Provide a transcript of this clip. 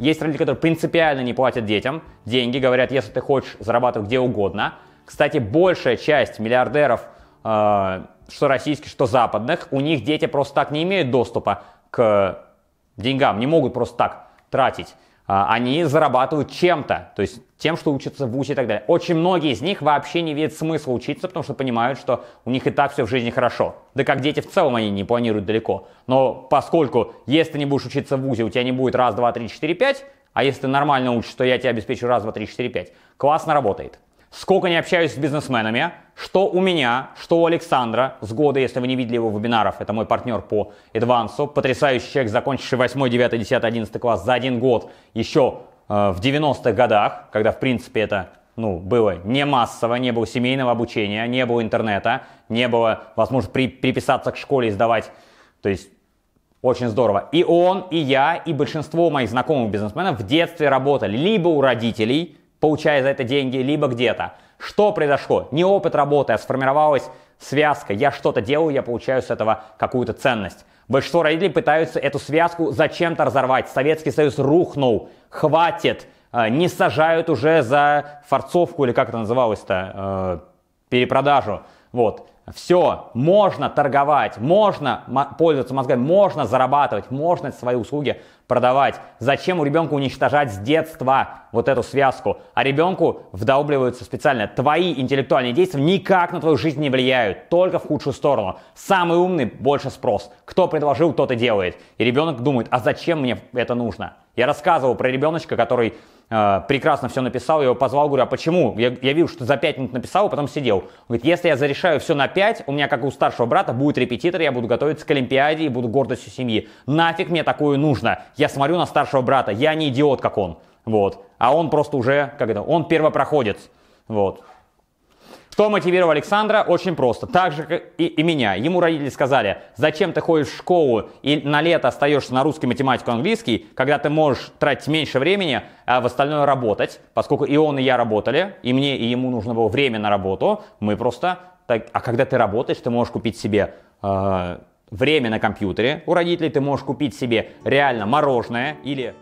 Есть родители, которые принципиально не платят детям деньги, говорят, если ты хочешь зарабатывать где угодно. Кстати, большая часть миллиардеров, э, что российских, что западных, у них дети просто так не имеют доступа к деньгам, не могут просто так тратить. А, они зарабатывают чем-то, то есть тем, что учатся в ВУЗе и так далее. Очень многие из них вообще не видят смысла учиться, потому что понимают, что у них и так все в жизни хорошо. Да как дети в целом они не планируют далеко. Но поскольку, если ты не будешь учиться в ВУЗе, у тебя не будет раз, два, три, четыре, пять, а если ты нормально учишь, то я тебе обеспечу раз, два, три, четыре, пять. Классно работает сколько не общаюсь с бизнесменами, что у меня, что у Александра с года, если вы не видели его вебинаров, это мой партнер по Эдвансу, потрясающий человек, закончивший 8, 9, 10, 11 класс за один год еще э, в 90-х годах, когда в принципе это ну, было не массово, не было семейного обучения, не было интернета, не было возможности при, приписаться к школе и сдавать. То есть очень здорово. И он, и я, и большинство моих знакомых бизнесменов в детстве работали либо у родителей, получая за это деньги, либо где-то. Что произошло? Не опыт работы, а сформировалась связка. Я что-то делаю, я получаю с этого какую-то ценность. Большинство родителей пытаются эту связку зачем-то разорвать. Советский Союз рухнул, хватит, э, не сажают уже за форцовку или как это называлось-то, э, перепродажу. Вот, все, можно торговать, можно пользоваться мозгами, можно зарабатывать, можно свои услуги продавать. Зачем у ребенка уничтожать с детства вот эту связку? А ребенку вдалбливаются специально. Твои интеллектуальные действия никак на твою жизнь не влияют, только в худшую сторону. Самый умный больше спрос. Кто предложил, тот и делает. И ребенок думает, а зачем мне это нужно? Я рассказывал про ребеночка, который «А, прекрасно все написал, я его позвал, говорю, а почему? Я, я вижу, что за 5 минут написал, а потом сидел. Он говорит, если я зарешаю все на 5, у меня, как у старшего брата, будет репетитор, я буду готовиться к Олимпиаде и буду гордостью семьи. Нафиг мне такое нужно? Я смотрю на старшего брата, я не идиот, как он. Вот. А он просто уже, как это, он первопроходец. Вот. Что мотивировало Александра? Очень просто. Так же, как и, и меня. Ему родители сказали, зачем ты ходишь в школу и на лето остаешься на русский, математику, английский, когда ты можешь тратить меньше времени, а в остальное работать. Поскольку и он, и я работали, и мне, и ему нужно было время на работу, мы просто... Так... А когда ты работаешь, ты можешь купить себе э, время на компьютере у родителей, ты можешь купить себе реально мороженое или...